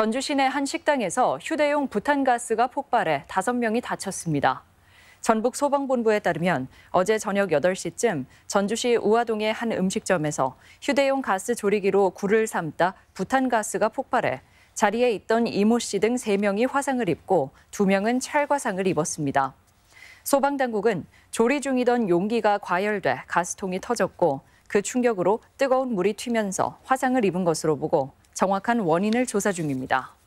전주 시내 한 식당에서 휴대용 부탄가스가 폭발해 다섯 명이 다쳤습니다. 전북 소방본부에 따르면 어제 저녁 8시쯤 전주시 우화동의 한 음식점에서 휴대용 가스 조리기로 굴을 삶다 부탄가스가 폭발해 자리에 있던 이모 씨 등 3명이 화상을 입고 2명은 찰과상을 입었습니다. 소방당국은 조리 중이던 용기가 과열돼 가스통이 터졌고 그 충격으로 뜨거운 물이 튀면서 화상을 입은 것으로 보고 정확한 원인을 조사 중입니다.